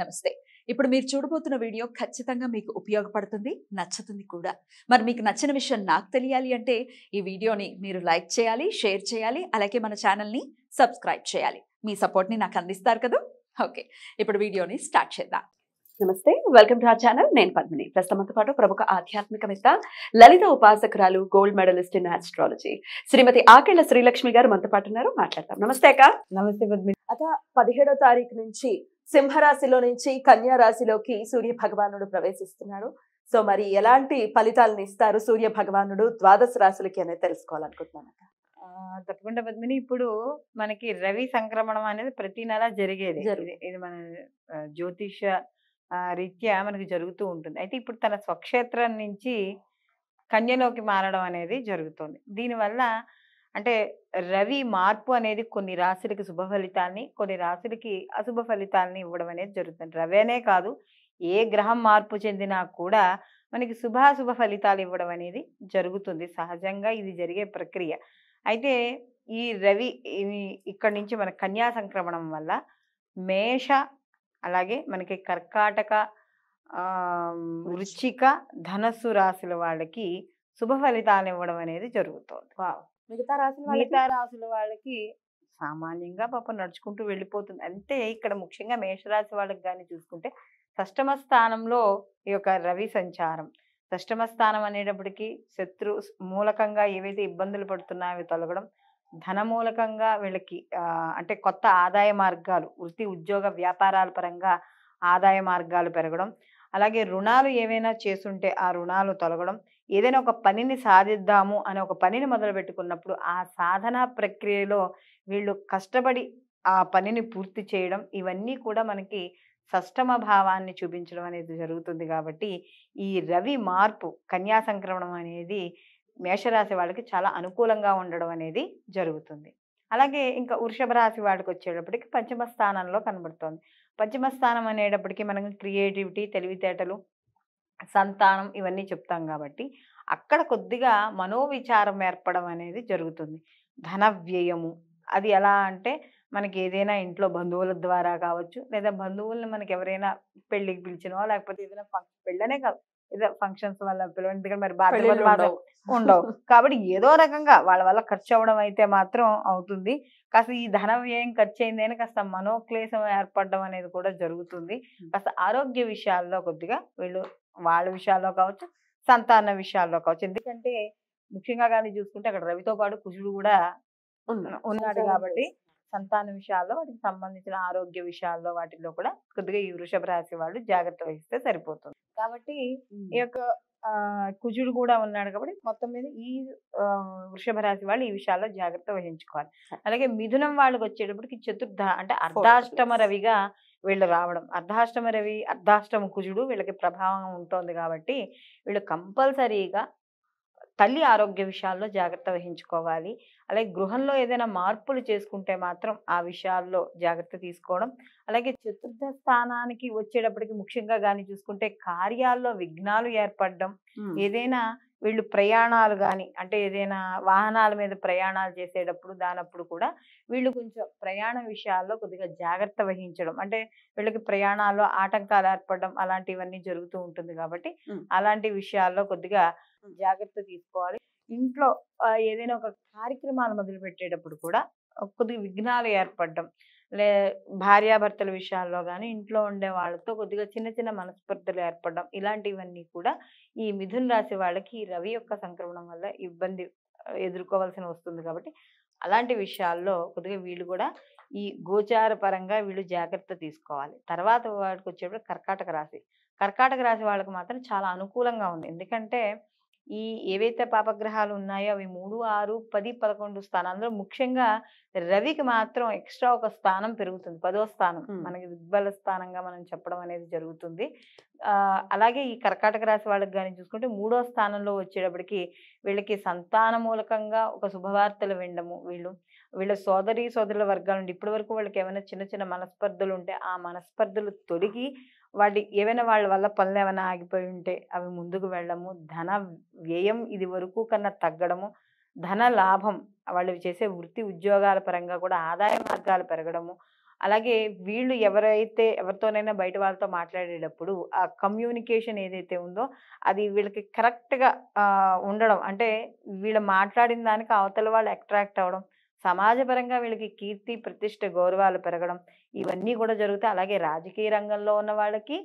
నమస్తే ఇప్పుడు మీరు చూడబోతున్న వీడియో ఖచ్చితంగా మీకు ఉపయోగపడుతుంది నచ్చుతుంది కూడా మరి మీకు నచ్చిన విషయం నాకు తెలియాలి అంటే ఈ వీడియోని మీరు లైక్ చేయాలి షేర్ చేయాలి అలాగే మన ఛానల్ని సబ్స్క్రైబ్ చేయాలి మీ సపోర్ట్ని నాకు అందిస్తారు కదా ఓకే ఇప్పుడు వీడియోని స్టార్ట్ చేద్దాం నమస్తే వెల్కమ్ టు ఆర్ ఛానల్ నేను పద్మిని ప్రస్తుతంతో పాటు ప్రముఖ ఆధ్యాత్మికవేత్త లలిత ఉపాసకురాలు gold medalist in astrology Srimati Akella Srilakshmi garu మనతో పాటు ఉన్నారు మాట్లాడతాం నమస్తే అక్క నమస్తే పద్మిని అక్క పదిహేడో తారీఖు నుంచి సింహరాశిలో నుంచి కన్యా రాశిలోకి సూర్య భగవానుడు ప్రవేశిస్తున్నాడు సో మరి ఎలాంటి ఫలితాలను ఇస్తారు సూర్య భగవానుడు ద్వాదశ రాశులకి అనేది తెలుసుకోవాలనుకుంటున్నాను తప్పకుండా పద్మిని ఇప్పుడు మనకి రవి సంక్రమణం అనేది ప్రతి నెల జరిగేది ఇది మన జ్యోతిష రీత్యా మనకి జరుగుతూ ఉంటుంది అయితే ఇప్పుడు తన స్వక్షేత్రం నుంచి కన్యలోకి మారడం అనేది జరుగుతుంది దీనివల్ల అంటే రవి మార్పు అనేది కొన్ని రాశులకి శుభ ఫలితాన్ని కొన్ని రాశులకి అశుభ ఫలితాలని ఇవ్వడం అనేది జరుగుతుంది అనే కాదు ఏ గ్రహం మార్పు చెందినా కూడా మనకి శుభాశుభ ఫలితాలు ఇవ్వడం అనేది జరుగుతుంది సహజంగా ఇది జరిగే ప్రక్రియ అయితే ఈ రవి ఇక్కడ నుంచి మన కన్యా సంక్రమణం వల్ల మేష అలాగే మనకి కర్కాటక వృచ్చిక ధనస్సు రాశుల వాళ్ళకి శుభ ఫలితాలు ఇవ్వడం అనేది జరుగుతుంది మిగతా రాసిన మిగతా రాసుల వాళ్ళకి సామాన్యంగా పాప నడుచుకుంటూ వెళ్ళిపోతుంది అంటే ఇక్కడ ముఖ్యంగా మేషరాశి వాళ్ళకి కానీ చూసుకుంటే షష్టమ స్థానంలో ఈ యొక్క రవి సంచారం షష్టమ స్థానం అనేటప్పటికీ శత్రు మూలకంగా ఏవైతే ఇబ్బందులు పడుతున్నాయో అవి తొలగడం ధన మూలకంగా వీళ్ళకి అంటే కొత్త ఆదాయ మార్గాలు వృత్తి ఉద్యోగ వ్యాపారాల పరంగా ఆదాయ మార్గాలు పెరగడం అలాగే రుణాలు ఏవైనా చేస్తుంటే ఆ రుణాలు తొలగడం ఏదైనా ఒక పనిని సాధిద్దాము అనే ఒక పనిని మొదలు పెట్టుకున్నప్పుడు ఆ సాధన ప్రక్రియలో వీళ్ళు కష్టపడి ఆ పనిని పూర్తి చేయడం ఇవన్నీ కూడా మనకి సష్టమ భావాన్ని చూపించడం అనేది జరుగుతుంది కాబట్టి ఈ రవి మార్పు కన్యా సంక్రమణం అనేది మేషరాశి వాళ్ళకి చాలా అనుకూలంగా ఉండడం అనేది జరుగుతుంది అలాగే ఇంకా వృషభ రాశి వాళ్ళకి వచ్చేటప్పటికి పంచమ స్థానంలో కనబడుతోంది పంచమ స్థానం అనేటప్పటికీ మనకు క్రియేటివిటీ తెలివితేటలు సంతానం ఇవన్నీ చెప్తాం కాబట్టి అక్కడ కొద్దిగా మనోవిచారం ఏర్పడం అనేది జరుగుతుంది ధన వ్యయము అది ఎలా అంటే మనకి ఏదైనా ఇంట్లో బంధువుల ద్వారా కావచ్చు లేదా బంధువులను మనకి ఎవరైనా పెళ్లికి పిలిచినో లేకపోతే ఏదైనా ఫంక్షన్ పెళ్ళనే కాదు ఏదో ఫంక్షన్స్ వల్ల పిల్లలు మరి బాధ్యతలు బాధ ఉండవు కాబట్టి ఏదో రకంగా వాళ్ళ వల్ల ఖర్చు అవ్వడం అయితే మాత్రం అవుతుంది కాస్త ఈ ధన వ్యయం ఖర్చు అయింది అని కాస్త మనోక్లేశం ఏర్పడడం అనేది కూడా జరుగుతుంది కాస్త ఆరోగ్య విషయాల్లో కొద్దిగా వీళ్ళు వాళ్ళ విషయాల్లో కావచ్చు సంతాన విషయాల్లో కావచ్చు ఎందుకంటే ముఖ్యంగా కానీ చూసుకుంటే అక్కడ రవితో పాటు కుజుడు కూడా ఉన్నాడు కాబట్టి సంతాన విషయాల్లో వాటికి సంబంధించిన ఆరోగ్య విషయాల్లో వాటిలో కూడా కొద్దిగా ఈ వృషభ రాశి వాళ్ళు జాగ్రత్త వహిస్తే సరిపోతుంది కాబట్టి ఈ యొక్క కుజుడు కూడా ఉన్నాడు కాబట్టి మొత్తం మీద ఈ వృషభ రాశి వాళ్ళు ఈ విషయాల్లో జాగ్రత్త వహించుకోవాలి అలాగే మిథునం వాళ్ళకి వచ్చేటప్పటికి చతుర్థ అంటే అర్ధాష్టమ రవిగా వీళ్ళు రావడం అర్ధాష్టమ రవి అర్ధాష్టమ కుజుడు వీళ్ళకి ప్రభావం ఉంటుంది కాబట్టి వీళ్ళు కంపల్సరీగా తల్లి ఆరోగ్య విషయాల్లో జాగ్రత్త వహించుకోవాలి అలాగే గృహంలో ఏదైనా మార్పులు చేసుకుంటే మాత్రం ఆ విషయాల్లో జాగ్రత్త తీసుకోవడం అలాగే చతుర్థ స్థానానికి వచ్చేటప్పటికి ముఖ్యంగా కానీ చూసుకుంటే కార్యాల్లో విఘ్నాలు ఏర్పడడం ఏదైనా వీళ్ళు ప్రయాణాలు కానీ అంటే ఏదైనా వాహనాల మీద ప్రయాణాలు చేసేటప్పుడు దానప్పుడు కూడా వీళ్ళు కొంచెం ప్రయాణ విషయాల్లో కొద్దిగా జాగ్రత్త వహించడం అంటే వీళ్ళకి ప్రయాణాల్లో ఆటంకాలు ఏర్పడడం అలాంటివన్నీ జరుగుతూ ఉంటుంది కాబట్టి అలాంటి విషయాల్లో కొద్దిగా జాగ్రత్త తీసుకోవాలి ఇంట్లో ఏదైనా ఒక కార్యక్రమాలు మొదలు పెట్టేటప్పుడు కూడా కొద్దిగా విఘ్నాలు ఏర్పడడం లే భార్యాభర్తల విషయాల్లో కానీ ఇంట్లో ఉండే వాళ్ళతో కొద్దిగా చిన్న చిన్న మనస్పర్ధలు ఏర్పడడం ఇలాంటివన్నీ కూడా ఈ మిథున్ రాశి వాళ్ళకి ఈ రవి యొక్క సంక్రమణం వల్ల ఇబ్బంది ఎదుర్కోవాల్సిన వస్తుంది కాబట్టి అలాంటి విషయాల్లో కొద్దిగా వీళ్ళు కూడా ఈ గోచార పరంగా వీళ్ళు జాగ్రత్త తీసుకోవాలి తర్వాత వాడికి వచ్చేప్పుడు కర్కాటక రాశి కర్కాటక రాశి వాళ్ళకి మాత్రం చాలా అనుకూలంగా ఉంది ఎందుకంటే ఈ ఏవైతే పాపగ్రహాలు ఉన్నాయో అవి మూడు ఆరు పది పదకొండు స్థానాల్లో ముఖ్యంగా రవికి మాత్రం ఎక్స్ట్రా ఒక స్థానం పెరుగుతుంది పదో స్థానం మనకి దిగ్బల స్థానంగా మనం చెప్పడం అనేది జరుగుతుంది అలాగే ఈ కర్కాటక రాశి వాళ్ళకి కానీ చూసుకుంటే మూడో స్థానంలో వచ్చేటప్పటికి వీళ్ళకి సంతాన మూలకంగా ఒక శుభవార్తలు వినడము వీళ్ళు వీళ్ళ సోదరి సోదరుల వర్గాల నుండి ఇప్పటి వరకు వాళ్ళకి ఏమైనా చిన్న చిన్న మనస్పర్ధలు ఉంటే ఆ మనస్పర్ధలు తొలగి వాటి ఏవైనా వాళ్ళ వల్ల పనులు ఏమైనా ఆగిపోయి ఉంటే అవి ముందుకు వెళ్ళడము ధన వ్యయం ఇది వరకు కన్నా తగ్గడము ధన లాభం వాళ్ళు చేసే వృత్తి ఉద్యోగాల పరంగా కూడా ఆదాయ మార్గాలు పెరగడము అలాగే వీళ్ళు ఎవరైతే ఎవరితోనైనా బయట వాళ్ళతో మాట్లాడేటప్పుడు ఆ కమ్యూనికేషన్ ఏదైతే ఉందో అది వీళ్ళకి కరెక్ట్గా ఉండడం అంటే వీళ్ళు మాట్లాడిన దానికి అవతల వాళ్ళు అట్రాక్ట్ అవ్వడం సమాజపరంగా వీళ్ళకి కీర్తి ప్రతిష్ట గౌరవాలు పెరగడం ఇవన్నీ కూడా జరుగుతాయి అలాగే రాజకీయ రంగంలో ఉన్న వాళ్ళకి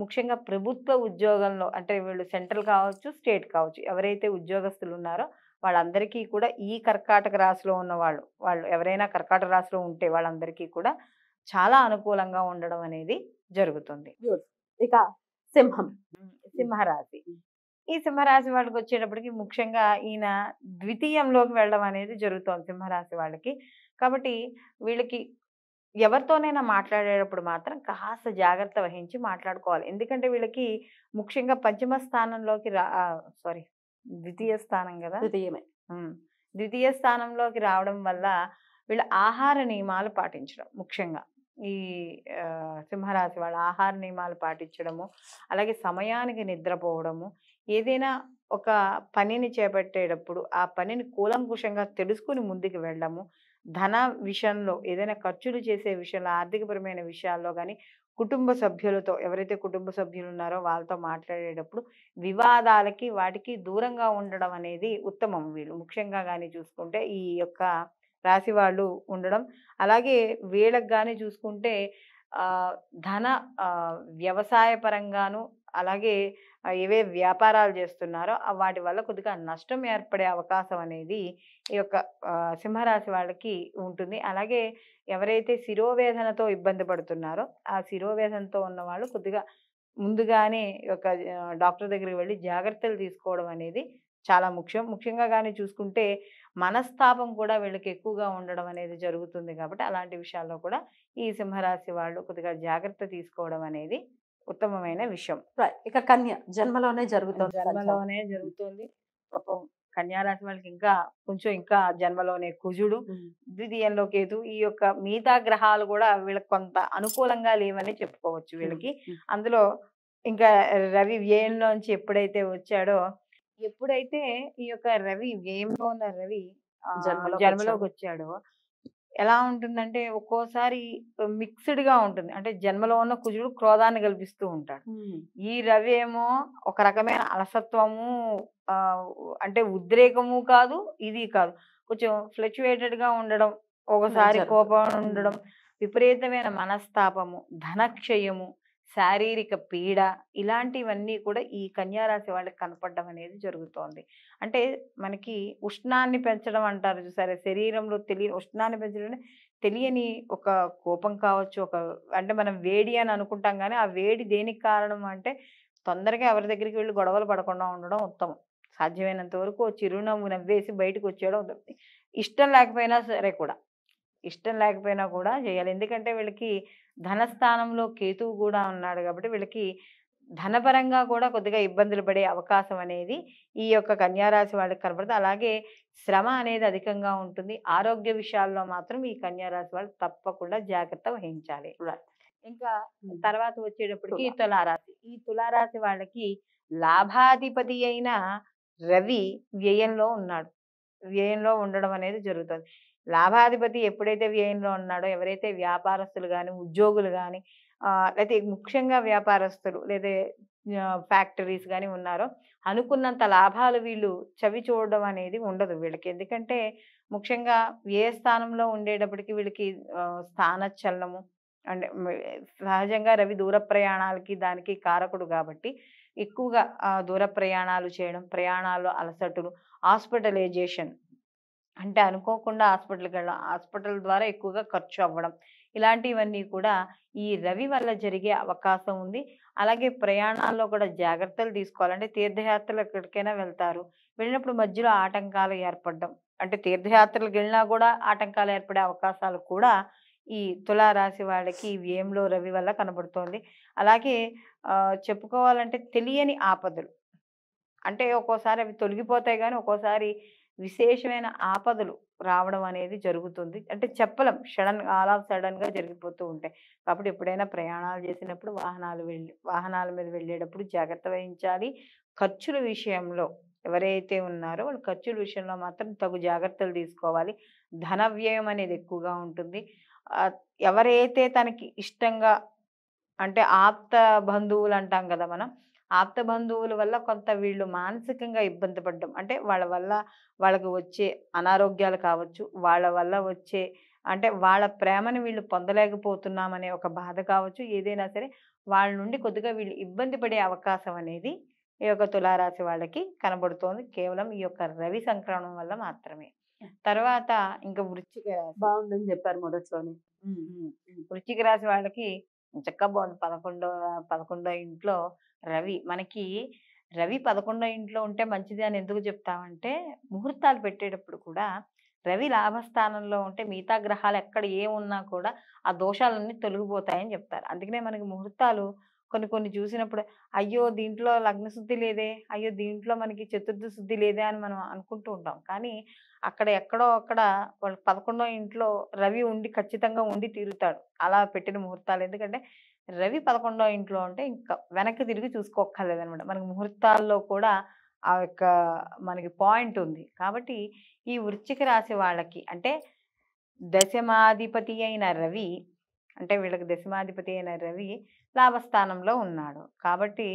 ముఖ్యంగా ప్రభుత్వ ఉద్యోగంలో అంటే వీళ్ళు సెంట్రల్ కావచ్చు స్టేట్ కావచ్చు ఎవరైతే ఉద్యోగస్తులు ఉన్నారో వాళ్ళందరికీ కూడా ఈ కర్కాటక రాశిలో ఉన్న వాళ్ళు వాళ్ళు ఎవరైనా కర్కాటక రాశిలో ఉంటే వాళ్ళందరికీ కూడా చాలా అనుకూలంగా ఉండడం అనేది జరుగుతుంది ఇక సింహం సింహరాశి ఈ సింహరాశి వాళ్ళకి వచ్చేటప్పటికి ముఖ్యంగా ఈయన ద్వితీయంలోకి వెళ్ళడం అనేది జరుగుతోంది సింహరాశి వాళ్ళకి కాబట్టి వీళ్ళకి ఎవరితోనైనా మాట్లాడేటప్పుడు మాత్రం కాస్త జాగ్రత్త వహించి మాట్లాడుకోవాలి ఎందుకంటే వీళ్ళకి ముఖ్యంగా పంచమ స్థానంలోకి రా సారీ ద్వితీయ స్థానం కదా ద్వితీయమే ద్వితీయ స్థానంలోకి రావడం వల్ల వీళ్ళ ఆహార నియమాలు పాటించడం ముఖ్యంగా ఈ సింహరాశి వాళ్ళ ఆహార నియమాలు పాటించడము అలాగే సమయానికి నిద్రపోవడము ఏదైనా ఒక పనిని చేపట్టేటప్పుడు ఆ పనిని కూలంకుషంగా తెలుసుకుని ముందుకు వెళ్ళము ధన విషయంలో ఏదైనా ఖర్చులు చేసే విషయంలో ఆర్థికపరమైన విషయాల్లో కానీ కుటుంబ సభ్యులతో ఎవరైతే కుటుంబ సభ్యులు ఉన్నారో వాళ్ళతో మాట్లాడేటప్పుడు వివాదాలకి వాటికి దూరంగా ఉండడం అనేది ఉత్తమం వీళ్ళు ముఖ్యంగా కానీ చూసుకుంటే ఈ యొక్క రాశి వాళ్ళు ఉండడం అలాగే వీళ్ళకి కానీ చూసుకుంటే ధన వ్యవసాయ పరంగాను అలాగే ఏవే వ్యాపారాలు చేస్తున్నారో వాటి వల్ల కొద్దిగా నష్టం ఏర్పడే అవకాశం అనేది ఈ యొక్క సింహరాశి వాళ్ళకి ఉంటుంది అలాగే ఎవరైతే శిరోవేదనతో ఇబ్బంది పడుతున్నారో ఆ శిరోవేదనతో ఉన్న వాళ్ళు కొద్దిగా ముందుగానే ఒక డాక్టర్ దగ్గరికి వెళ్ళి జాగ్రత్తలు తీసుకోవడం అనేది చాలా ముఖ్యం ముఖ్యంగా కానీ చూసుకుంటే మనస్తాపం కూడా వీళ్ళకి ఎక్కువగా ఉండడం అనేది జరుగుతుంది కాబట్టి అలాంటి విషయాల్లో కూడా ఈ సింహరాశి వాళ్ళు కొద్దిగా జాగ్రత్త తీసుకోవడం అనేది ఉత్తమమైన విషయం ఇక కన్య జన్మలోనే జరుగుతుంది జన్మలోనే జరుగుతుంది పాపం లాంటి వాళ్ళకి ఇంకా కొంచెం ఇంకా జన్మలోనే కుజుడు ద్వితీయంలో కేతు ఈ యొక్క మిగతా గ్రహాలు కూడా వీళ్ళకి కొంత అనుకూలంగా లేవని చెప్పుకోవచ్చు వీళ్ళకి అందులో ఇంకా రవి నుంచి ఎప్పుడైతే వచ్చాడో ఎప్పుడైతే ఈ యొక్క రవి వ్యయంలో ఉన్న రవి జన్మలోకి వచ్చాడో ఎలా ఉంటుందంటే ఒక్కోసారి మిక్స్డ్ గా ఉంటుంది అంటే జన్మలో ఉన్న కుజుడు క్రోధాన్ని కల్పిస్తూ ఉంటాడు ఈ రవి ఏమో ఒక రకమైన అలసత్వము అంటే ఉద్రేకము కాదు ఇది కాదు కొంచెం ఫ్లెక్చువేటెడ్ గా ఉండడం ఒకసారి కోపం ఉండడం విపరీతమైన మనస్తాపము ధనక్షయము శారీరక పీడ ఇలాంటివన్నీ కూడా ఈ కన్యారాశి వాళ్ళకి కనపడడం అనేది జరుగుతోంది అంటే మనకి ఉష్ణాన్ని పెంచడం అంటారు చూసారా శరీరంలో తెలియ ఉష్ణాన్ని పెంచడం తెలియని ఒక కోపం కావచ్చు ఒక అంటే మనం వేడి అని అనుకుంటాం కానీ ఆ వేడి దేనికి కారణం అంటే తొందరగా ఎవరి దగ్గరికి వెళ్ళి గొడవలు పడకుండా ఉండడం ఉత్తమం సాధ్యమైనంత వరకు చిరునవ్వు నవ్వేసి బయటకు వచ్చేయడం ఇష్టం లేకపోయినా సరే కూడా ఇష్టం లేకపోయినా కూడా చేయాలి ఎందుకంటే వీళ్ళకి ధనస్థానంలో కేతువు కూడా ఉన్నాడు కాబట్టి వీళ్ళకి ధనపరంగా కూడా కొద్దిగా ఇబ్బందులు పడే అవకాశం అనేది ఈ యొక్క కన్యారాశి వాళ్ళకి కనపడుతుంది అలాగే శ్రమ అనేది అధికంగా ఉంటుంది ఆరోగ్య విషయాల్లో మాత్రం ఈ కన్యారాశి వాళ్ళు తప్పకుండా జాగ్రత్త వహించాలి ఇంకా hmm. తర్వాత వచ్చేటప్పటికి తులారాశి ఈ తులారాశి వాళ్ళకి లాభాధిపతి అయిన రవి వ్యయంలో ఉన్నాడు వ్యయంలో ఉండడం అనేది జరుగుతుంది లాభాధిపతి ఎప్పుడైతే వ్యయంలో ఉన్నాడో ఎవరైతే వ్యాపారస్తులు కానీ ఉద్యోగులు కానీ లేకపోతే ముఖ్యంగా వ్యాపారస్తులు లేదా ఫ్యాక్టరీస్ కానీ ఉన్నారో అనుకున్నంత లాభాలు వీళ్ళు చవి చూడడం అనేది ఉండదు వీళ్ళకి ఎందుకంటే ముఖ్యంగా ఏ స్థానంలో ఉండేటప్పటికి వీళ్ళకి స్థానచలనము అంటే సహజంగా రవి దూర ప్రయాణాలకి దానికి కారకుడు కాబట్టి ఎక్కువగా దూర ప్రయాణాలు చేయడం ప్రయాణాలు అలసటలు హాస్పిటలైజేషన్ అంటే అనుకోకుండా హాస్పిటల్కి వెళ్ళడం హాస్పిటల్ ద్వారా ఎక్కువగా ఖర్చు అవ్వడం ఇలాంటివన్నీ కూడా ఈ రవి వల్ల జరిగే అవకాశం ఉంది అలాగే ప్రయాణాల్లో కూడా జాగ్రత్తలు తీసుకోవాలంటే తీర్థయాత్రలు ఎక్కడికైనా వెళ్తారు వెళ్ళినప్పుడు మధ్యలో ఆటంకాలు ఏర్పడడం అంటే తీర్థయాత్రలకు వెళ్ళినా కూడా ఆటంకాలు ఏర్పడే అవకాశాలు కూడా ఈ తులారాశి వాళ్ళకి వ్యయంలో రవి వల్ల కనబడుతోంది అలాగే చెప్పుకోవాలంటే తెలియని ఆపదలు అంటే ఒక్కోసారి అవి తొలగిపోతాయి కానీ ఒక్కోసారి విశేషమైన ఆపదలు రావడం అనేది జరుగుతుంది అంటే చెప్పలేం సడన్ ఆల్ ఆఫ్ సడన్గా జరిగిపోతూ ఉంటాయి కాబట్టి ఎప్పుడైనా ప్రయాణాలు చేసినప్పుడు వాహనాలు వెళ్ళి వాహనాల మీద వెళ్ళేటప్పుడు జాగ్రత్త వహించాలి ఖర్చుల విషయంలో ఎవరైతే ఉన్నారో వాళ్ళు ఖర్చుల విషయంలో మాత్రం తగు జాగ్రత్తలు తీసుకోవాలి ధన వ్యయం అనేది ఎక్కువగా ఉంటుంది ఎవరైతే తనకి ఇష్టంగా అంటే ఆప్త బంధువులు అంటాం కదా మనం ఆప్త బంధువుల వల్ల కొంత వీళ్ళు మానసికంగా ఇబ్బంది పడ్డం అంటే వాళ్ళ వల్ల వాళ్ళకు వచ్చే అనారోగ్యాలు కావచ్చు వాళ్ళ వల్ల వచ్చే అంటే వాళ్ళ ప్రేమను వీళ్ళు పొందలేకపోతున్నామనే ఒక బాధ కావచ్చు ఏదైనా సరే వాళ్ళ నుండి కొద్దిగా వీళ్ళు ఇబ్బంది పడే అవకాశం అనేది ఈ యొక్క తులారాశి వాళ్ళకి కనబడుతోంది కేవలం ఈ యొక్క రవి సంక్రమణం వల్ల మాత్రమే తర్వాత ఇంకా వృచ్చిక బాగుందని చెప్పారు మొదట్లోనే వృచ్చిక రాశి వాళ్ళకి చక్కగా బాగుంది పదకొండో పదకొండో ఇంట్లో రవి మనకి రవి పదకొండో ఇంట్లో ఉంటే మంచిది అని ఎందుకు చెప్తామంటే ముహూర్తాలు పెట్టేటప్పుడు కూడా రవి లాభస్థానంలో ఉంటే మిగతా గ్రహాలు ఎక్కడ ఏమున్నా కూడా ఆ దోషాలన్నీ తొలగిపోతాయని చెప్తారు అందుకనే మనకి ముహూర్తాలు కొన్ని కొన్ని చూసినప్పుడు అయ్యో దీంట్లో లగ్న శుద్ధి లేదే అయ్యో దీంట్లో మనకి చతుర్థ శుద్ధి లేదే అని మనం అనుకుంటూ ఉంటాం కానీ అక్కడ ఎక్కడో అక్కడ వాళ్ళు పదకొండో ఇంట్లో రవి ఉండి ఖచ్చితంగా ఉండి తీరుతాడు అలా పెట్టిన ముహూర్తాలు ఎందుకంటే రవి పదకొండో ఇంట్లో అంటే ఇంకా వెనక్కి తిరిగి చూసుకోక్కర్లేదనమాట మనకి ముహూర్తాల్లో కూడా ఆ యొక్క మనకి పాయింట్ ఉంది కాబట్టి ఈ వృచ్చిక రాశి వాళ్ళకి అంటే దశమాధిపతి అయిన రవి అంటే వీళ్ళకి దశమాధిపతి అయిన రవి లాభస్థానంలో ఉన్నాడు కాబట్టి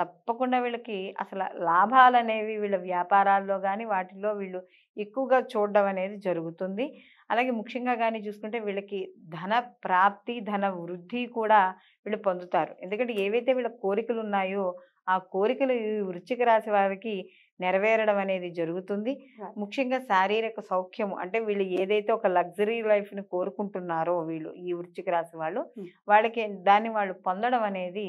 తప్పకుండా వీళ్ళకి అసలు లాభాలు అనేవి వీళ్ళ వ్యాపారాల్లో కానీ వాటిల్లో వీళ్ళు ఎక్కువగా చూడడం అనేది జరుగుతుంది అలాగే ముఖ్యంగా కానీ చూసుకుంటే వీళ్ళకి ధన ప్రాప్తి ధన వృద్ధి కూడా వీళ్ళు పొందుతారు ఎందుకంటే ఏవైతే వీళ్ళ కోరికలు ఉన్నాయో ఆ కోరికలు వృచ్చిక రాశి వారికి నెరవేరడం అనేది జరుగుతుంది ముఖ్యంగా శారీరక సౌఖ్యము అంటే వీళ్ళు ఏదైతే ఒక లగ్జరీ లైఫ్ని కోరుకుంటున్నారో వీళ్ళు ఈ వృచ్చిక రాశి వాళ్ళు వాళ్ళకి దాన్ని వాళ్ళు పొందడం అనేది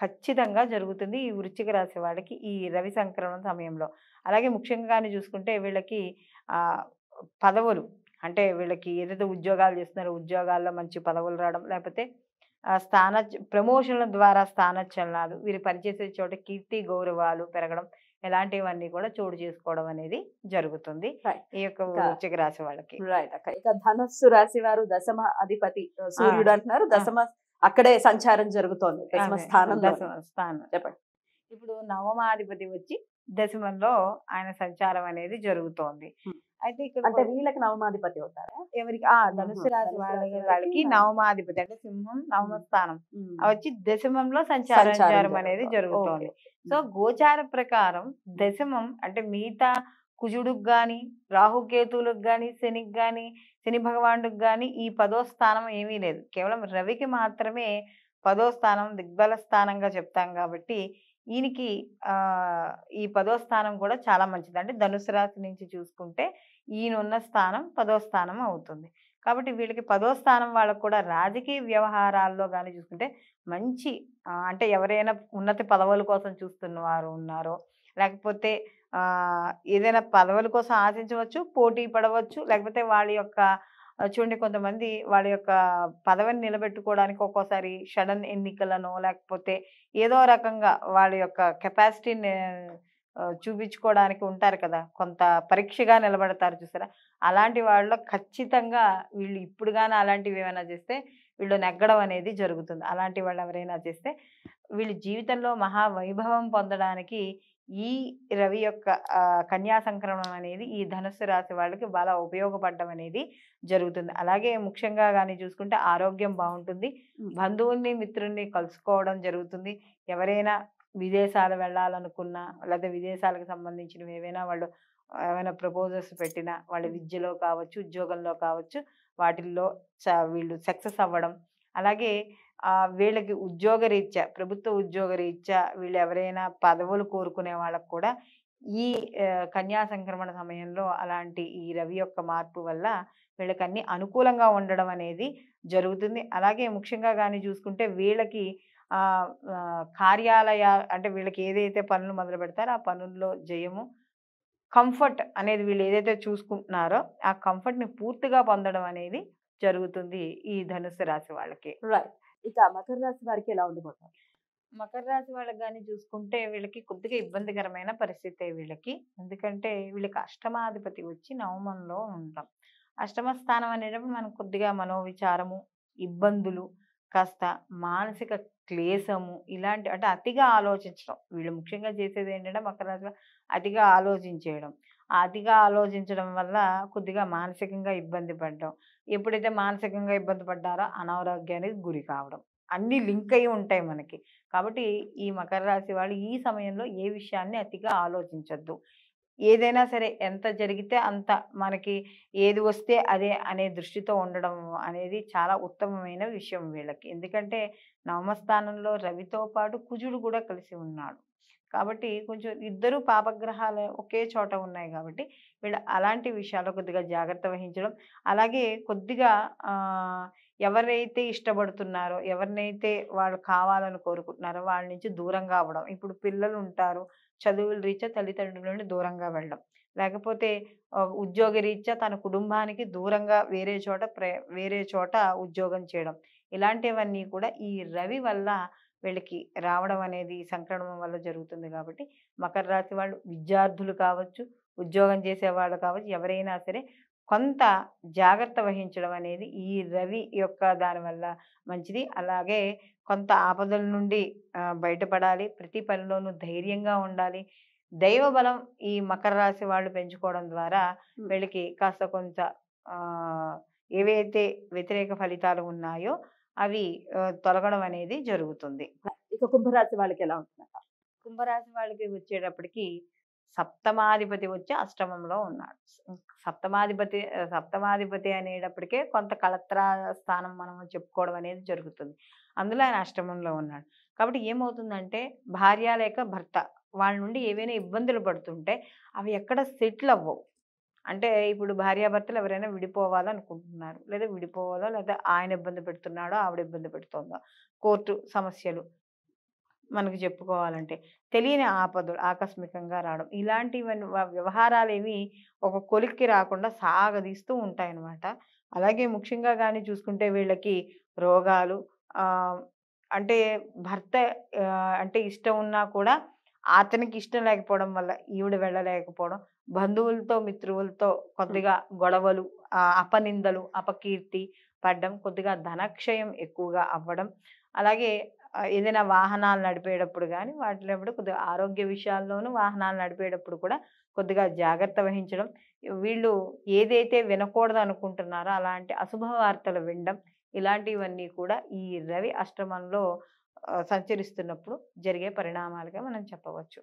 ఖచ్చితంగా జరుగుతుంది ఈ వృచ్చిక రాశి వాళ్ళకి ఈ రవి సంక్రమణ సమయంలో అలాగే ముఖ్యంగా చూసుకుంటే వీళ్ళకి పదవులు అంటే వీళ్ళకి ఏదైతే ఉద్యోగాలు చేస్తున్నారో ఉద్యోగాల్లో మంచి పదవులు రావడం లేకపోతే స్థాన ప్రమోషన్ల ద్వారా స్థానచలనాలు వీరు పనిచేసే చోట కీర్తి గౌరవాలు పెరగడం ఇలాంటివన్నీ కూడా చోటు చేసుకోవడం అనేది జరుగుతుంది ఈ యొక్క వృశ్చిక రాశి వాళ్ళకి రైట్ ఇక ధనస్సు రాశి వారు దశమ అధిపతి సూర్యుడు అంటున్నారు దశమ అక్కడే సంచారం జరుగుతోంది దశమ స్థానం దశమ స్థానం చెప్పండి ఇప్పుడు నవమాధిపతి వచ్చి దశమంలో ఆయన సంచారం అనేది జరుగుతోంది అయితే ఇక్కడ అంటే వీళ్ళకి నవమాధిపతి అవుతారా ఎవరికి ఆ ధనుసు రాశి వాళ్ళకి నవమాధిపతి అంటే సింహం నవమ స్థానం వచ్చి దశమంలో సంచారం అనేది జరుగుతుంది సో గోచార ప్రకారం దశమం అంటే మిగతా కుజుడుకు కానీ రాహుకేతువులకు కానీ శనికి కానీ శని భగవానుడికి కానీ ఈ పదో స్థానం ఏమీ లేదు కేవలం రవికి మాత్రమే పదో స్థానం దిగ్బల స్థానంగా చెప్తాం కాబట్టి ఈయనకి ఈ పదో స్థానం కూడా చాలా మంచిది అంటే ధనుసు రాశి నుంచి చూసుకుంటే ఈయన ఉన్న స్థానం పదో స్థానం అవుతుంది కాబట్టి వీళ్ళకి పదో స్థానం వాళ్ళకు కూడా రాజకీయ వ్యవహారాల్లో కానీ చూసుకుంటే మంచి అంటే ఎవరైనా ఉన్నత పదవుల కోసం చూస్తున్న వారు ఉన్నారో లేకపోతే ఏదైనా పదవుల కోసం ఆశించవచ్చు పోటీ పడవచ్చు లేకపోతే వాళ్ళ యొక్క చూడండి కొంతమంది వాళ్ళ యొక్క పదవిని నిలబెట్టుకోవడానికి ఒక్కోసారి షడన్ ఎన్నికలను లేకపోతే ఏదో రకంగా వాళ్ళ యొక్క కెపాసిటీని చూపించుకోవడానికి ఉంటారు కదా కొంత పరీక్షగా నిలబడతారు చూసారా అలాంటి వాళ్ళు ఖచ్చితంగా వీళ్ళు ఇప్పుడు కానీ అలాంటివి ఏమైనా చేస్తే వీళ్ళు నెగ్గడం అనేది జరుగుతుంది అలాంటి వాళ్ళు ఎవరైనా చేస్తే వీళ్ళు జీవితంలో మహావైభవం పొందడానికి ఈ రవి యొక్క కన్యా సంక్రమణం అనేది ఈ ధనుస్సు రాశి వాళ్ళకి బాగా ఉపయోగపడడం అనేది జరుగుతుంది అలాగే ముఖ్యంగా కానీ చూసుకుంటే ఆరోగ్యం బాగుంటుంది బంధువుల్ని మిత్రుల్ని కలుసుకోవడం జరుగుతుంది ఎవరైనా విదేశాలు వెళ్ళాలనుకున్నా లేదా విదేశాలకు సంబంధించినవి ఏవైనా వాళ్ళు ఏమైనా ప్రపోజల్స్ పెట్టినా వాళ్ళ విద్యలో కావచ్చు ఉద్యోగంలో కావచ్చు వాటిల్లో వీళ్ళు సక్సెస్ అవ్వడం అలాగే వీళ్ళకి ఉద్యోగ రీత్యా ప్రభుత్వ ఉద్యోగ రీత్యా వీళ్ళు ఎవరైనా పదవులు కోరుకునే వాళ్ళకు కూడా ఈ కన్యా సంక్రమణ సమయంలో అలాంటి ఈ రవి యొక్క మార్పు వల్ల వీళ్ళకి అనుకూలంగా ఉండడం అనేది జరుగుతుంది అలాగే ముఖ్యంగా కానీ చూసుకుంటే వీళ్ళకి కార్యాలయ అంటే వీళ్ళకి ఏదైతే పనులు మొదలు పెడతారో ఆ పనుల్లో జయము కంఫర్ట్ అనేది వీళ్ళు ఏదైతే చూసుకుంటున్నారో ఆ కంఫర్ట్ని పూర్తిగా పొందడం అనేది జరుగుతుంది ఈ ధనుసు రాశి వాళ్ళకి రైట్ ఇక మకర రాశి వారికి ఎలా ఉండిపోతారు మకర రాశి వాళ్ళకి కానీ చూసుకుంటే వీళ్ళకి కొద్దిగా ఇబ్బందికరమైన పరిస్థితి వీళ్ళకి ఎందుకంటే వీళ్ళకి అష్టమాధిపతి వచ్చి నవమంలో ఉంటాం అష్టమ స్థానం అనేటప్పుడు మనకు కొద్దిగా మనోవిచారము ఇబ్బందులు కాస్త మానసిక క్లేశము ఇలాంటి అంటే అతిగా ఆలోచించడం వీళ్ళు ముఖ్యంగా చేసేది ఏంటంటే మకర రాశిలో అతిగా ఆలోచించేయడం అతిగా ఆలోచించడం వల్ల కొద్దిగా మానసికంగా ఇబ్బంది పడడం ఎప్పుడైతే మానసికంగా ఇబ్బంది పడ్డారో అనారోగ్యానికి గురి కావడం అన్నీ లింక్ అయి ఉంటాయి మనకి కాబట్టి ఈ మకర రాశి వాళ్ళు ఈ సమయంలో ఏ విషయాన్ని అతిగా ఆలోచించద్దు ఏదైనా సరే ఎంత జరిగితే అంత మనకి ఏది వస్తే అదే అనే దృష్టితో ఉండడం అనేది చాలా ఉత్తమమైన విషయం వీళ్ళకి ఎందుకంటే నవమస్థానంలో రవితో పాటు కుజుడు కూడా కలిసి ఉన్నాడు కాబట్టి కొంచెం ఇద్దరు పాపగ్రహాలు ఒకే చోట ఉన్నాయి కాబట్టి వీళ్ళు అలాంటి విషయాలు కొద్దిగా జాగ్రత్త వహించడం అలాగే కొద్దిగా ఎవరైతే ఇష్టపడుతున్నారో ఎవరినైతే వాళ్ళు కావాలని కోరుకుంటున్నారో వాళ్ళ నుంచి దూరంగా అవ్వడం ఇప్పుడు పిల్లలు ఉంటారు చదువుల రీత్యా తల్లిదండ్రుల నుండి దూరంగా వెళ్ళడం లేకపోతే ఉద్యోగ రీత్యా తన కుటుంబానికి దూరంగా వేరే చోట వేరే చోట ఉద్యోగం చేయడం ఇలాంటివన్నీ కూడా ఈ రవి వల్ల వీళ్ళకి రావడం అనేది సంక్రమణం వల్ల జరుగుతుంది కాబట్టి మకర రాశి వాళ్ళు విద్యార్థులు కావచ్చు ఉద్యోగం చేసేవాళ్ళు కావచ్చు ఎవరైనా సరే కొంత జాగ్రత్త వహించడం అనేది ఈ రవి యొక్క దానివల్ల మంచిది అలాగే కొంత ఆపదల నుండి బయటపడాలి ప్రతి పనిలోనూ ధైర్యంగా ఉండాలి దైవ బలం ఈ మకర రాశి వాళ్ళు పెంచుకోవడం ద్వారా వీళ్ళకి కాస్త కొంత ఏవైతే వ్యతిరేక ఫలితాలు ఉన్నాయో అవి తొలగడం అనేది జరుగుతుంది ఇక కుంభరాశి వాళ్ళకి ఎలా ఉంటుందంట కుంభరాశి వాళ్ళకి వచ్చేటప్పటికి సప్తమాధిపతి వచ్చి అష్టమంలో ఉన్నాడు సప్తమాధిపతి సప్తమాధిపతి అనేటప్పటికే కొంత కళత్రా స్థానం మనం చెప్పుకోవడం అనేది జరుగుతుంది అందులో ఆయన అష్టమంలో ఉన్నాడు కాబట్టి ఏమవుతుందంటే భార్య లేక భర్త వాళ్ళ నుండి ఏవైనా ఇబ్బందులు పడుతుంటే అవి ఎక్కడ సెటిల్ అవ్వవు అంటే ఇప్పుడు భార్యాభర్తలు ఎవరైనా విడిపోవాలనుకుంటున్నారు లేదా విడిపోవాలో లేదా ఆయన ఇబ్బంది పెడుతున్నాడో ఆవిడ ఇబ్బంది పెడుతుందో కోర్టు సమస్యలు మనకు చెప్పుకోవాలంటే తెలియని ఆపదలు ఆకస్మికంగా రావడం ఇలాంటివన్నీ వ్యవహారాలు ఏవి ఒక కొలిక్కి రాకుండా సాగదీస్తూ ఉంటాయన్నమాట అలాగే ముఖ్యంగా కానీ చూసుకుంటే వీళ్ళకి రోగాలు అంటే భర్త అంటే ఇష్టం ఉన్నా కూడా అతనికి ఇష్టం లేకపోవడం వల్ల ఈవిడ వెళ్ళలేకపోవడం బంధువులతో మిత్రువులతో కొద్దిగా గొడవలు అపనిందలు అపకీర్తి పడ్డం కొద్దిగా ధనక్షయం ఎక్కువగా అవ్వడం అలాగే ఏదైనా వాహనాలు నడిపేటప్పుడు కానీ వాటిలో కొద్దిగా ఆరోగ్య విషయాల్లోనూ వాహనాలు నడిపేటప్పుడు కూడా కొద్దిగా జాగ్రత్త వహించడం వీళ్ళు ఏదైతే వినకూడదు అనుకుంటున్నారో అలాంటి అశుభ వార్తలు వినడం ఇలాంటివన్నీ కూడా ఈ రవి అష్టమంలో సంచరిస్తున్నప్పుడు జరిగే పరిణామాలుగా మనం చెప్పవచ్చు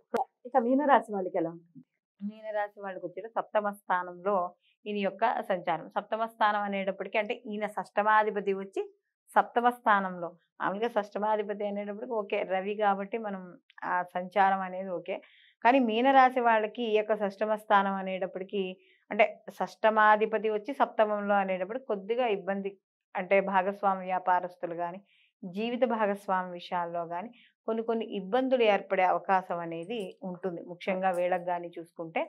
ఇక మీనరాశి వాళ్ళకి ఎలా ఉంటుంది మీనరాశి వాళ్ళకి వచ్చిన సప్తమ స్థానంలో ఈయన యొక్క సంచారం సప్తమ స్థానం అనేటప్పటికీ అంటే ఈయన షష్టమాధిపతి వచ్చి సప్తమ స్థానంలో మామూలుగా షష్టమాధిపతి అనేటప్పటికి ఓకే రవి కాబట్టి మనం ఆ సంచారం అనేది ఓకే కానీ మీనరాశి వాళ్ళకి ఈ యొక్క షష్టమ స్థానం అనేటప్పటికీ అంటే షష్టమాధిపతి వచ్చి సప్తమంలో అనేటప్పుడు కొద్దిగా ఇబ్బంది అంటే భాగస్వామి వ్యాపారస్తులు కానీ జీవిత భాగస్వామి విషయాల్లో కానీ కొన్ని కొన్ని ఇబ్బందులు ఏర్పడే అవకాశం అనేది ఉంటుంది ముఖ్యంగా వీళ్ళకి కానీ చూసుకుంటే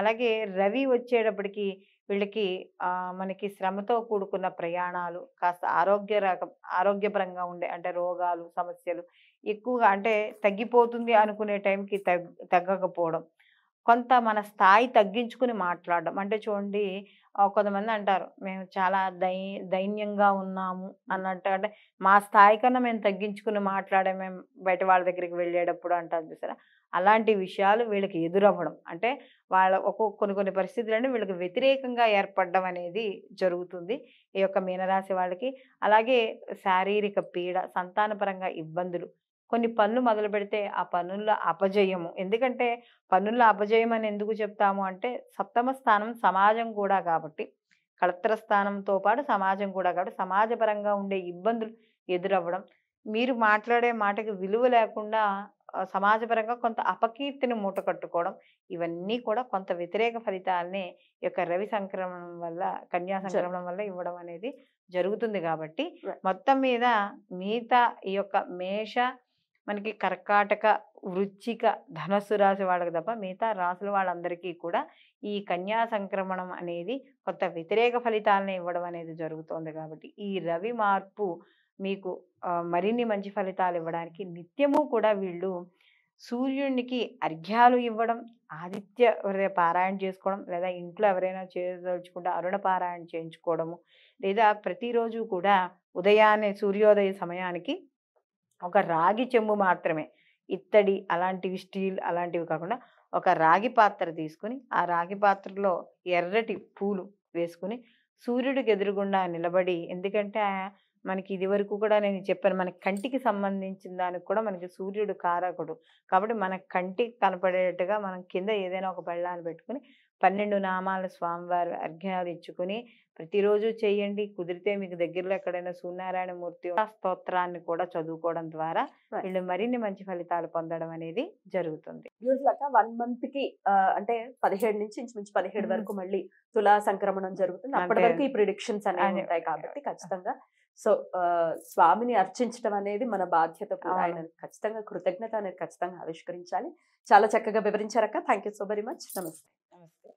అలాగే రవి వచ్చేటప్పటికి వీళ్ళకి మనకి శ్రమతో కూడుకున్న ప్రయాణాలు కాస్త ఆరోగ్య ఆరోగ్యపరంగా ఉండే అంటే రోగాలు సమస్యలు ఎక్కువగా అంటే తగ్గిపోతుంది అనుకునే టైంకి తగ్గకపోవడం కొంత మన స్థాయి తగ్గించుకుని మాట్లాడడం అంటే చూడండి కొంతమంది అంటారు మేము చాలా దై దైన్యంగా ఉన్నాము అన్నట్టు అంటే మా స్థాయి కన్నా మేము తగ్గించుకుని మాట్లాడే మేము బయట వాళ్ళ దగ్గరికి వెళ్ళేటప్పుడు అంటారు చూసారా అలాంటి విషయాలు వీళ్ళకి ఎదురవ్వడం అంటే వాళ్ళ ఒక్కొక్క కొన్ని కొన్ని పరిస్థితులను వీళ్ళకి వ్యతిరేకంగా ఏర్పడడం అనేది జరుగుతుంది ఈ యొక్క మీనరాశి వాళ్ళకి అలాగే శారీరక పీడ సంతానపరంగా ఇబ్బందులు కొన్ని పనులు మొదలు పెడితే ఆ పనుల్లో అపజయము ఎందుకంటే పనుల్లో అపజయం అని ఎందుకు చెప్తాము అంటే సప్తమ స్థానం సమాజం కూడా కాబట్టి కలత్ర స్థానంతో పాటు సమాజం కూడా కాబట్టి సమాజపరంగా ఉండే ఇబ్బందులు ఎదురవ్వడం మీరు మాట్లాడే మాటకి విలువ లేకుండా సమాజపరంగా కొంత అపకీర్తిని మూటకట్టుకోవడం ఇవన్నీ కూడా కొంత వ్యతిరేక ఫలితాలని యొక్క రవి సంక్రమణం వల్ల కన్యా సంక్రమణం వల్ల ఇవ్వడం అనేది జరుగుతుంది కాబట్టి మొత్తం మీద మిగతా ఈ యొక్క మేష మనకి కర్కాటక వృచ్చిక ధనస్సు రాశి వాళ్ళకి తప్ప మిగతా రాసుల వాళ్ళందరికీ కూడా ఈ కన్యా సంక్రమణం అనేది కొత్త వ్యతిరేక ఫలితాలను ఇవ్వడం అనేది జరుగుతోంది కాబట్టి ఈ రవి మార్పు మీకు మరిన్ని మంచి ఫలితాలు ఇవ్వడానికి నిత్యము కూడా వీళ్ళు సూర్యునికి అర్ఘ్యాలు ఇవ్వడం ఆదిత్య హృదయ పారాయణ చేసుకోవడం లేదా ఇంట్లో ఎవరైనా చేయదలుచుకుంటే అరుణ పారాయణ చేయించుకోవడము లేదా ప్రతిరోజు కూడా ఉదయాన్నే సూర్యోదయ సమయానికి ఒక రాగి చెంబు మాత్రమే ఇత్తడి అలాంటివి స్టీల్ అలాంటివి కాకుండా ఒక రాగి పాత్ర తీసుకుని ఆ రాగి పాత్రలో ఎర్రటి పూలు వేసుకుని సూర్యుడికి ఎదురుగుండా నిలబడి ఎందుకంటే మనకి ఇది వరకు కూడా నేను చెప్పాను మన కంటికి సంబంధించిన దానికి కూడా మనకి సూర్యుడు కారకుడు కాబట్టి మన కంటికి కనపడేటట్టుగా మనం కింద ఏదైనా ఒక బళ్ళాన్ని పెట్టుకుని పన్నెండు నామాల స్వామివారు అర్ఘ్యాలు ఇచ్చుకుని ప్రతిరోజు చేయండి కుదిరితే మీకు దగ్గరలో ఎక్కడైనా సూర్యనారాయణ మూర్తి స్తోత్రాన్ని కూడా చదువుకోవడం ద్వారా వీళ్ళు మరిన్ని మంచి ఫలితాలు పొందడం అనేది జరుగుతుంది వన్ మంత్ కి అంటే పదిహేడు నుంచి ఇంచుమించు పదిహేడు వరకు మళ్ళీ తులా సంక్రమణం జరుగుతుంది అప్పటి వరకు ఈ ప్రిడిక్షన్స్ అనేవి ఉంటాయి కాబట్టి ఖచ్చితంగా సో స్వామిని అర్చించడం అనేది మన బాధ్యత కూడా ఆయన ఖచ్చితంగా కృతజ్ఞత అనేది ఖచ్చితంగా ఆవిష్కరించాలి చాలా చక్కగా వివరించారక్క థ్యాంక్ సో వెరీ మచ్ నమస్తే ask